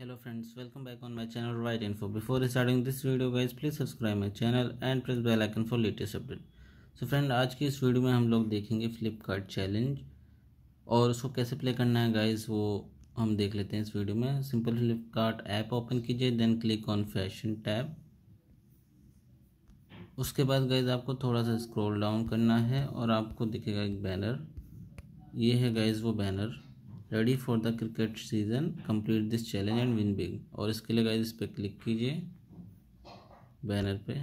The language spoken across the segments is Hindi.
hello friends welcome back on my channel right info before starting this video guys please subscribe my channel and press bell icon for latest update so friend आज की इस वीडियो में हम लोग देखेंगे फ्लिपकार्ट चैलेंज और उसको कैसे प्ले करना है गाइज वो हम देख लेते हैं इस वीडियो में सिंपल फ्लिपकार्ट ऐप ओपन कीजिए then click on fashion tab उसके बाद गाइज आपको थोड़ा सा स्क्रॉल डाउन करना है और आपको दिखेगा एक बैनर ये है गाइज वो banner ready for the cricket season complete this challenge and win big और इसके लिए गाइज इस पर क्लिक कीजिए बैनर पे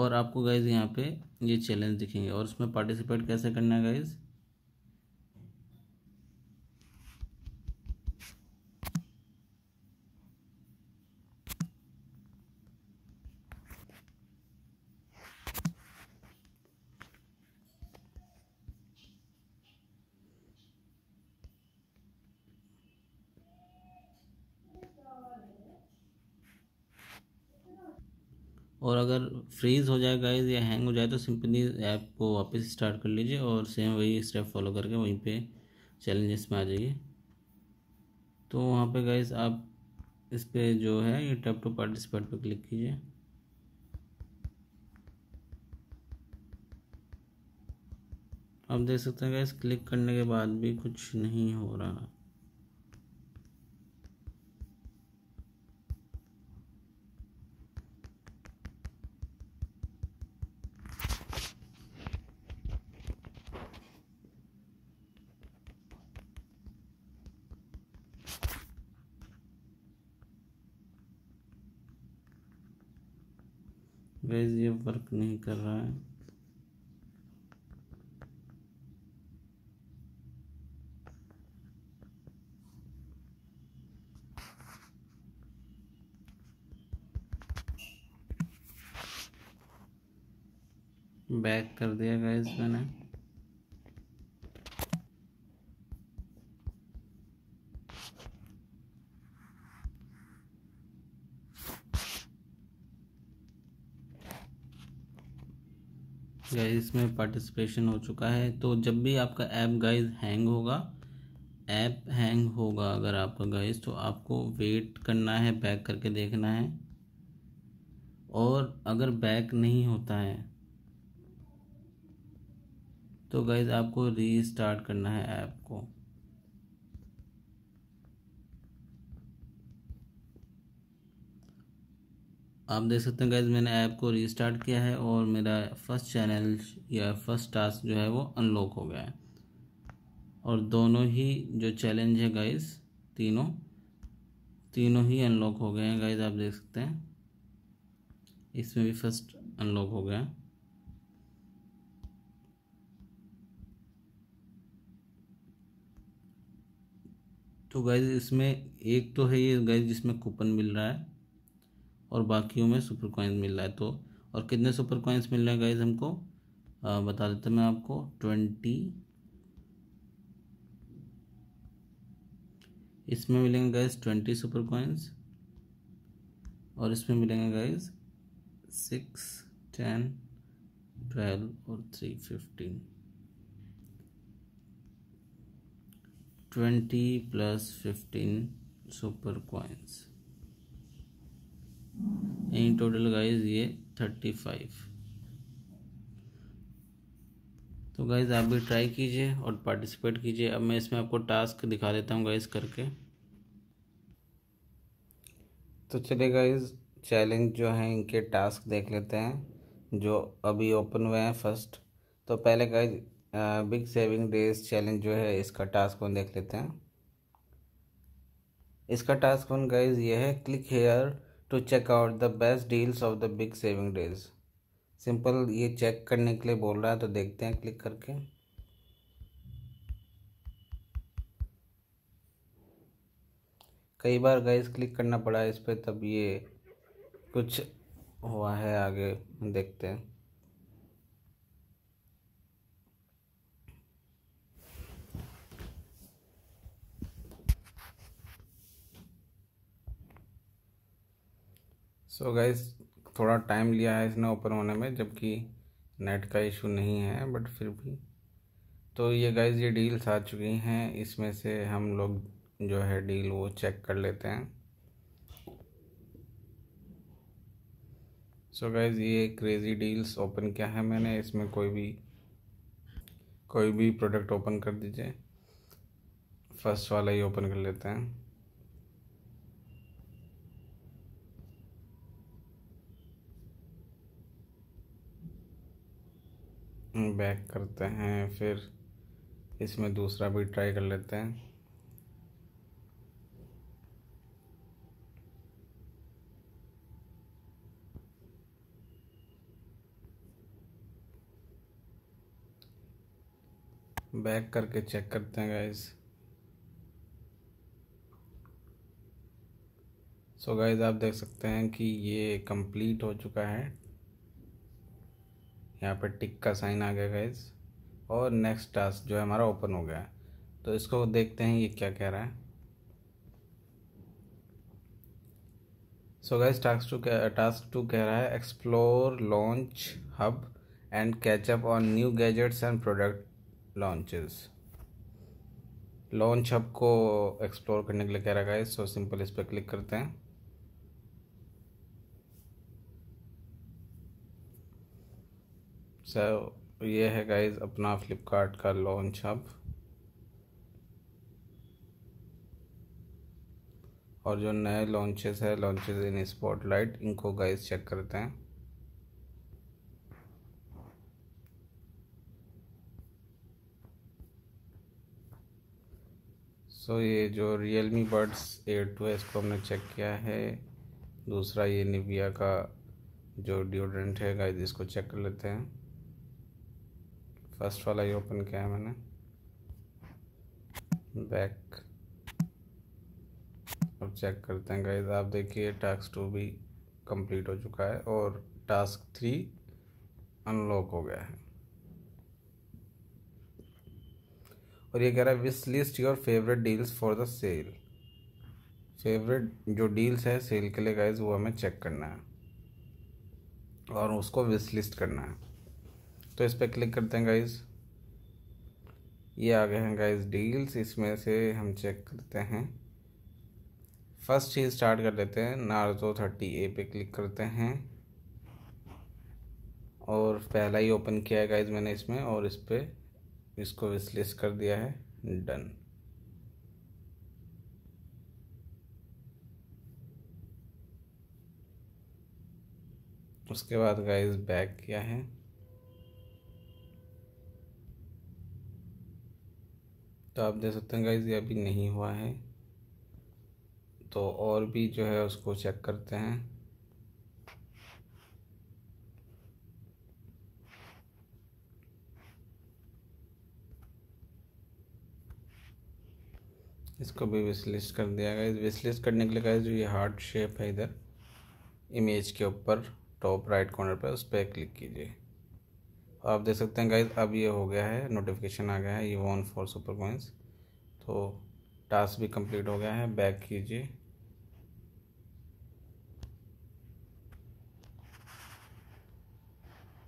और आपको गाइज यहाँ पे ये चैलेंज दिखेंगे और उसमें पार्टिसिपेट कैसे करना है गाइज़ और अगर फ्रीज़ हो जाए गाइज या हैंग हो जाए तो सिंपली ऐप को वापस स्टार्ट कर लीजिए और सेम वही स्टेप फॉलो करके वहीं पे चैलेंजेस में आ जाइए तो वहाँ पे गाइज आप इस पर जो है ये टैप टू पार्टिसिपेट पर क्लिक कीजिए आप देख सकते हैं गाइज़ क्लिक करने के बाद भी कुछ नहीं हो रहा गैस ये वर्क नहीं कर रहा है बैक कर दिया गैस मैंने गाइस में पार्टिसिपेशन हो चुका है तो जब भी आपका ऐप गाइस हैंग होगा ऐप हैंग होगा अगर आपका गाइस तो आपको वेट करना है बैक करके देखना है और अगर बैक नहीं होता है तो गाइस आपको रीस्टार्ट करना है ऐप को आप देख सकते हैं गैज मैंने ऐप को रीस्टार्ट किया है और मेरा फर्स्ट चैनल या फर्स्ट टास्क जो है वो अनलॉक हो गया है और दोनों ही जो चैलेंज है गाइज तीनों तीनों ही अनलॉक हो गए हैं गाइज़ आप देख सकते हैं इसमें भी फर्स्ट अनलॉक हो गया तो गाइज इसमें एक तो है ये गाइज जिसमें कूपन मिल रहा है और बाकियों में सुपर कॉइन्स मिल रहा है तो और कितने सुपर कॉइन्स मिल रहे हैं गाइज हमको आ, बता देता मैं आपको ट्वेंटी इसमें मिलेंगे गाइज ट्वेंटी सुपर कॉइन्स और इसमें मिलेंगे गाइज सिक्स टेन ट्वेल्व और three fifteen twenty plus fifteen super coins in total guys ये थर्टी फाइव तो गाइज आप भी ट्राई कीजिए और पार्टिसिपेट कीजिए अब मैं इसमें आपको टास्क दिखा देता हूँ गाइज करके तो चलिए गाइज चैलेंज जो है इनके टास्क देख लेते हैं जो अभी ओपन हुए हैं फर्स्ट तो पहले guys big saving days challenge जो है इसका टास्क वन देख लेते हैं इसका टास्क वन गाइज ये है click here to check out the best deals of the big saving days simple ये चेक करने के लिए बोल रहा है तो देखते हैं क्लिक करके कई बार गाइस क्लिक करना पड़ा इस पर तब ये कुछ हुआ है आगे देखते हैं सो so थोड़ा टाइम लिया है इसने ओपन होने में जबकि नेट का इशू नहीं है बट फिर भी तो ये गैस ये डील्स आ चुकी हैं इसमें से हम लोग जो है डील वो चेक कर लेते हैं सो so गैस ये क्रेज़ी डील्स ओपन किया है मैंने इसमें कोई भी कोई भी प्रोडक्ट ओपन कर दीजिए फर्स्ट वाला ही ओपन कर लेते हैं बैक करते हैं फिर इसमें दूसरा भी ट्राई कर लेते हैं बैक करके चेक करते हैं गाइज सो गाइज आप देख सकते हैं कि ये कंप्लीट हो चुका है यहाँ पर टिक का साइन आ गया गाइज और नेक्स्ट टास्क जो है हमारा ओपन हो गया है तो इसको देखते हैं ये क्या कह रहा है so guys task two task two कह रहा है explore launch hub and catch up on new gadgets and product launches launch hub को एक्सप्लोर करने के लिए कह रहा है गाइज सो सिंपल इस पर क्लिक करते हैं सो so, ये है गाइज अपना फ्लिपकार्ट का लॉन्च अब और जो नए लॉन्चेस है लॉन्चेस इन स्पॉटलाइट इनको गाइज चेक करते हैं सो so, ये जो Realme Buds eight two है इसको हमने चेक किया है दूसरा ये निविया का जो डिओड्रेंट है गाइज इसको चेक कर लेते हैं फर्स्ट वाला ही ओपन किया है मैंने बैक अब चेक करते हैं गाइज आप देखिए टास्क टू भी कंप्लीट हो चुका है और टास्क थ्री अनलॉक हो गया है और ये कह रहा है wishlist your favourite deals for the sale favourite जो डील्स है सेल के लिए गाइज वो हमें चेक करना है और उसको विस लिस्ट करना है तो इस पर क्लिक करते हैं गाइज़ ये आ गए हैं गाइज डील्स इसमें से हम चेक करते हैं फर्स्ट चीज़ स्टार्ट कर लेते हैं नार्जो थर्टी ए पे क्लिक करते हैं और पहला ही ओपन किया है गाइज मैंने इसमें और इस पर इसको विश्लेष कर दिया है डन उसके बाद गाइज बैक किया है तो आप देख सकते हैं गाइज ये अभी नहीं हुआ है तो और भी जो है उसको चेक करते हैं इसको भी विश्लेष कर दिया गया विश्लेष करने के लिए गाइज जो ये हार्ट शेप है इधर इमेज के ऊपर टॉप राइट कॉर्नर पर उस पर क्लिक कीजिए तो आप देख सकते हैं गाइज अब ये हो गया है नोटिफिकेशन आ गया है ये वन फॉर सुपर कॉइन्स तो टास्क भी कंप्लीट हो गया है बैक कीजिए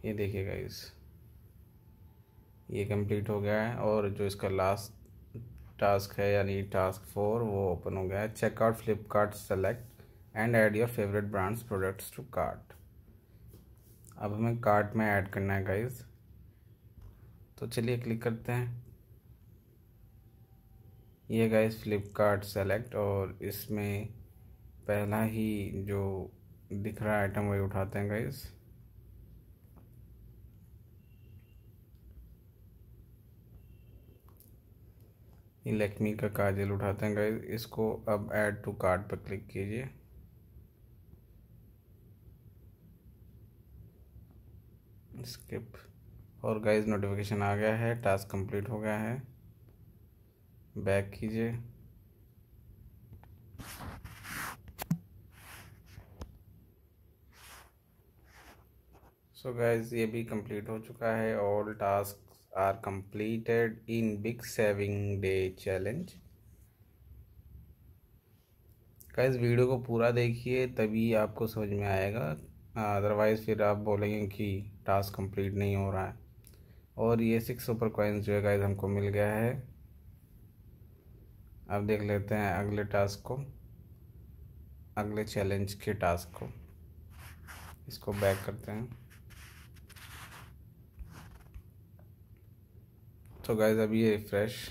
ये देखिए गाइज ये कंप्लीट हो गया है और जो इसका लास्ट टास्क है यानी टास्क फोर वो ओपन हो गया है checkout Flipkart select and add your favourite brands products to cart अब हमें कार्ट में ऐड करना है गाइस तो चलिए क्लिक करते हैं ये गाइस फ्लिपकार्ट सेलेक्ट और इसमें पहला ही जो दिख रहा आइटम वही उठाते हैं गाइस ये लेक्मी का काजल उठाते हैं गाइस इसको अब ऐड टू कार्ट पर क्लिक कीजिए स्किप और गाइज नोटिफिकेशन आ गया है टास्क कंप्लीट हो गया है बैक कीजिए सो गाइज ये भी कंप्लीट हो चुका है all task are completed in big saving day challenge guys video को पूरा देखिए तभी आपको समझ में आएगा अदरवाइज़ हाँ, फिर आप बोलेंगे कि टास्क कंप्लीट नहीं हो रहा है और ये सिक्स सुपर कॉइन्स जो है गाइज हमको मिल गया है अब देख लेते हैं अगले टास्क को अगले चैलेंज के टास्क को इसको बैक करते हैं तो गाइज अभी ये रिफ़्रेश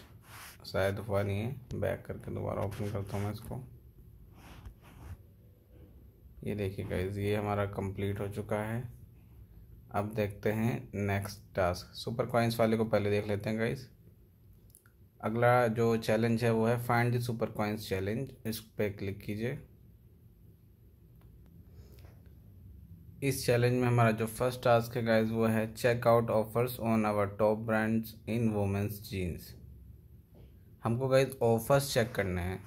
शायद हुआ नहीं है बैक करके दोबारा ओपन करता हूँ मैं इसको ये देखिए गाइज ये हमारा कंप्लीट हो चुका है अब देखते हैं नेक्स्ट टास्क सुपर कॉइन्स वाले को पहले देख लेते हैं गाइज अगला जो चैलेंज है वो है find the super coins challenge इस पर क्लिक कीजिए इस चैलेंज में हमारा जो फर्स्ट टास्क है गाइज वो है checkout offers on our top brands in women's jeans हमको गाइज ऑफर्स चेक करने हैं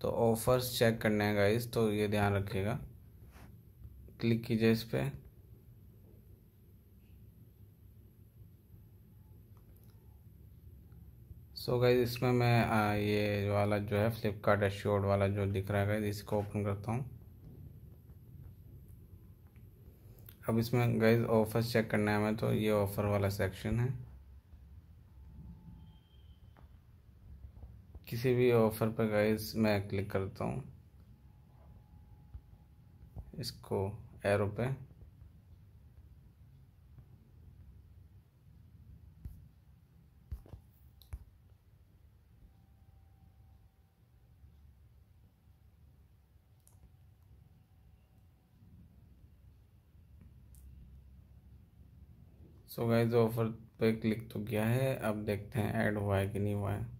तो ऑफ़र्स चेक करने हैं गाइस तो ये ध्यान रखिएगा क्लिक कीजिए इस पर सो गाइस गाइज इसमें मैं आ, ये वाला जो है फ्लिपकार्ट एश्योर्ड वाला जो दिख रहा है गाइज इसको ओपन करता हूँ अब इसमें गाइज ऑफ़र्स चेक करना है हमें तो ये ऑफ़र वाला सेक्शन है किसी भी ऑफ़र पर गाइस मैं क्लिक करता हूँ इसको एरो पे सो गाइस ऑफर पे क्लिक तो किया है अब देखते हैं ऐड हुआ है कि नहीं हुआ है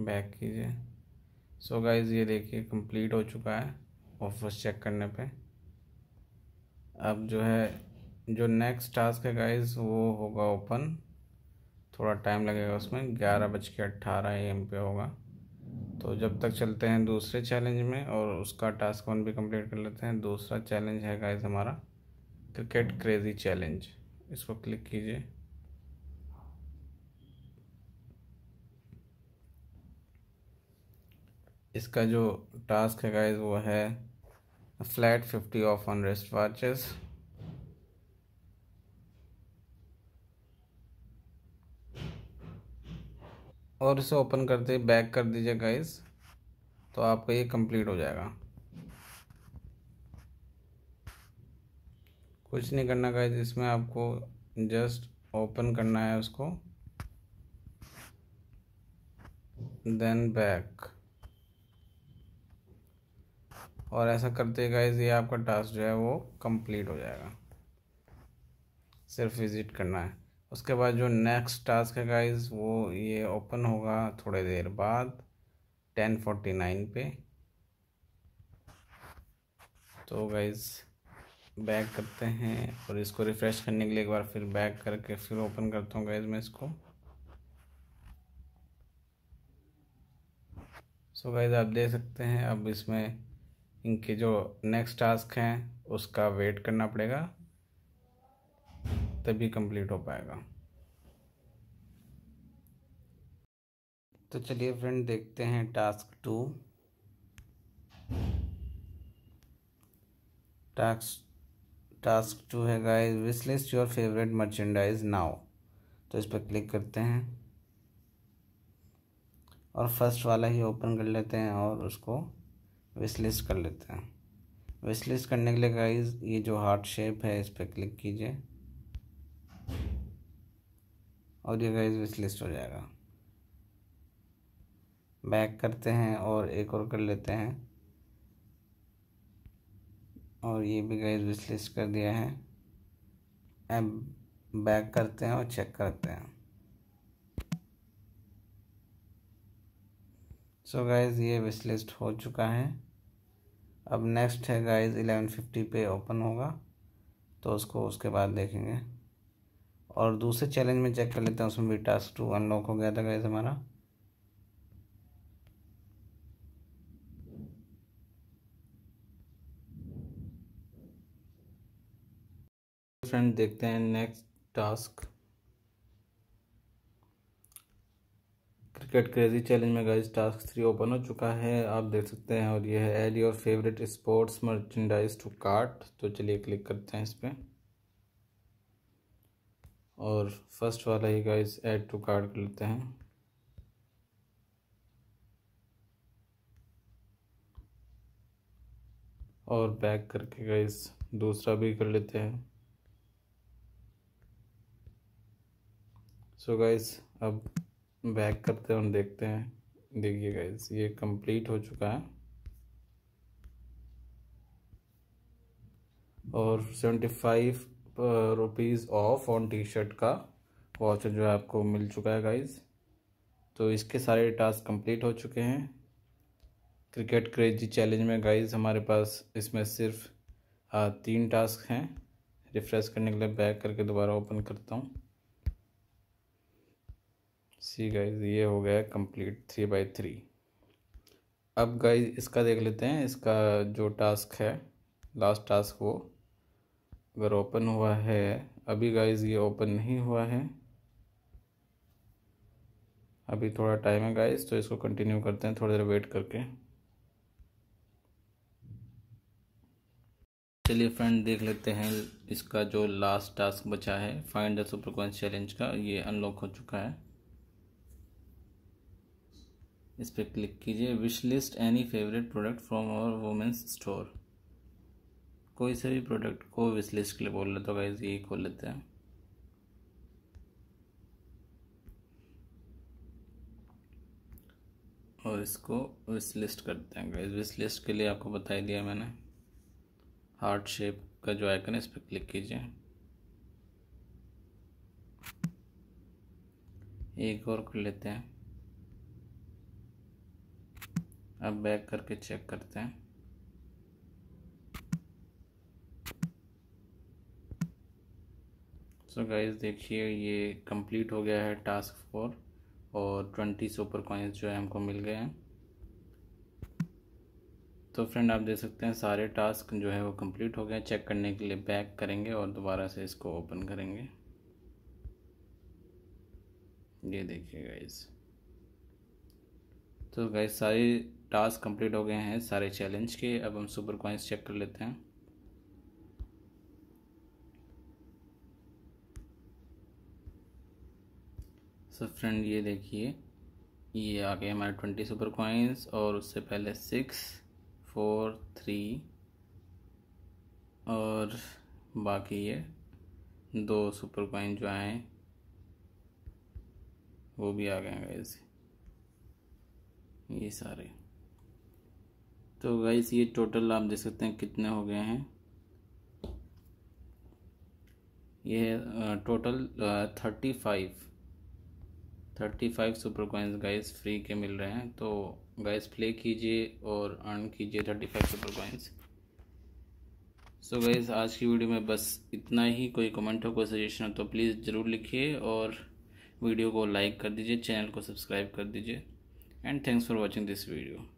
बैक कीजिए सो गाइज ये देखिए कंप्लीट हो चुका है ऑफर्स चेक करने पे अब जो है जो नेक्स्ट टास्क है गाइज वो होगा ओपन थोड़ा टाइम लगेगा उसमें ग्यारह बज के अट्ठारह एम पे होगा तो जब तक चलते हैं दूसरे चैलेंज में और उसका टास्क वन भी कंप्लीट कर लेते हैं दूसरा चैलेंज है गाइज हमारा क्रिकेट क्रेज़ी चैलेंज इसको क्लिक कीजिए इसका जो टास्क है गाइज वो है flat fifty off on wrist watches और इसे ओपन करते ही बैक कर दीजिए गाइज तो आपका ये कंप्लीट हो जाएगा कुछ नहीं करना गाइज इसमें आपको जस्ट ओपन करना है उसको देन बैक और ऐसा करते गाइज ये आपका टास्क जो है वो कंप्लीट हो जाएगा सिर्फ विज़िट करना है उसके बाद जो नेक्स्ट टास्क है गाइज वो ये ओपन होगा थोड़े देर बाद टेन फोर्टी नाइन पे तो गाइज बैक करते हैं और इसको रिफ़्रेश करने के लिए एक बार फिर बैक करके फिर ओपन करता हूँ गाइज मैं इसको सो so गाइज आप देख सकते हैं अब इसमें इनके जो नेक्स्ट टास्क हैं उसका वेट करना पड़ेगा तभी कंप्लीट हो पाएगा तो चलिए फ्रेंड देखते हैं task two task task two है guys wishlist your favourite merchandise now तो इस पर क्लिक करते हैं और फर्स्ट वाला ही ओपन कर लेते हैं और उसको विश्लेष कर लेते हैं विश्लेष करने के लिए गाइज ये जो हार्ट शेप है इस पर क्लिक कीजिए और ये गाइज विश्लेष हो जाएगा बैक करते हैं और एक और कर लेते हैं और ये भी गाइज विश्लेष कर दिया है अब बैक करते हैं और चेक करते हैं सो गाइज ये विशलिस्ट हो चुका है अब नेक्स्ट है गाइज एलेवन फिफ्टी पे ओपन होगा तो उसको उसके बाद देखेंगे और दूसरे चैलेंज में चेक कर लेते हैं उसमें भी टास्क टू अनलॉक हो गया था गाइज हमारा फ्रेंड देखते हैं next task cricket crazy challenge में गाइस टास्क थ्री ओपन हो चुका है आप देख सकते हैं और ये है add your favourite sports merchandise to cart तो चलिए क्लिक करते हैं इस पर और फर्स्ट वाला ही गाइस ऐड टू कार्ड कर लेते हैं और बैक करके गाइस दूसरा भी कर लेते हैं सो so गाइस अब बैक करते हैं और देखते हैं देखिए गाइज ये कंप्लीट हो चुका है और seventy five rupees off on T shirt का वॉचर जो है आपको मिल चुका है गाइज तो इसके सारे टास्क कंप्लीट हो चुके हैं क्रिकेट क्रेजी चैलेंज में गाइज हमारे पास इसमें सिर्फ uh, तीन टास्क हैं रिफ़्रेश करने के लिए बैक करके दोबारा ओपन करता हूँ सी गाइज ये हो गया कंप्लीट थ्री बाई थ्री अब गाइज इसका देख लेते हैं इसका जो टास्क है लास्ट टास्क वो अगर ओपन हुआ है अभी गाइज ये ओपन नहीं हुआ है अभी थोड़ा टाइम है गाइज तो इसको कंटिन्यू करते हैं थोड़ी देर वेट करके चलिए फ्रेंड देख लेते हैं इसका जो लास्ट टास्क बचा है फाइंड द सुपर चैलेंज का ये अनलॉक हो चुका है इस पर क्लिक कीजिए wish list any favourite product from our women's store कोई से भी प्रोडक्ट को विश लिस्ट के लिए बोल लेते तो गाइज यही खोल लेते हैं और इसको विश लिस्ट करते हैं गाइज विश लिस्ट के लिए आपको बता ही दिया मैंने हार्ट शेप का जो आइकन है इस पर क्लिक कीजिए एक और कर लेते हैं अब बैक करके चेक करते हैं सो so गाइस देखिए ये कंप्लीट हो गया है टास्क फोर और ट्वेंटी सुपर कॉइन्स जो है हमको मिल गए हैं तो फ्रेंड आप देख सकते हैं सारे टास्क जो है वो कंप्लीट हो गए चेक करने के लिए बैक करेंगे और दोबारा से इसको ओपन करेंगे ये देखिए गाइस तो गाइस सारी टास्क कंप्लीट हो गए हैं सारे चैलेंज के अब हम सुपर क्वाइंस चेक कर लेते हैं सो फ्रेंड ये देखिए ये आ गए हमारे ट्वेंटी सुपर क्वाइंस और उससे पहले सिक्स फोर थ्री और बाकी ये दो सुपर क्वाइंस जो आए वो भी आ गए हैं ये सारे तो गाइस ये टोटल आप देख सकते हैं कितने हो गए हैं ये total thirty five thirty five super coins guys free के मिल रहे हैं तो गाइस प्ले कीजिए और अर्न कीजिए thirty five super coins so guys आज की वीडियो में बस इतना ही कोई कमेंट हो कोई सजेशन हो तो प्लीज़ ज़रूर लिखिए और वीडियो को लाइक कर दीजिए चैनल को सब्सक्राइब कर दीजिए and thanks for watching this video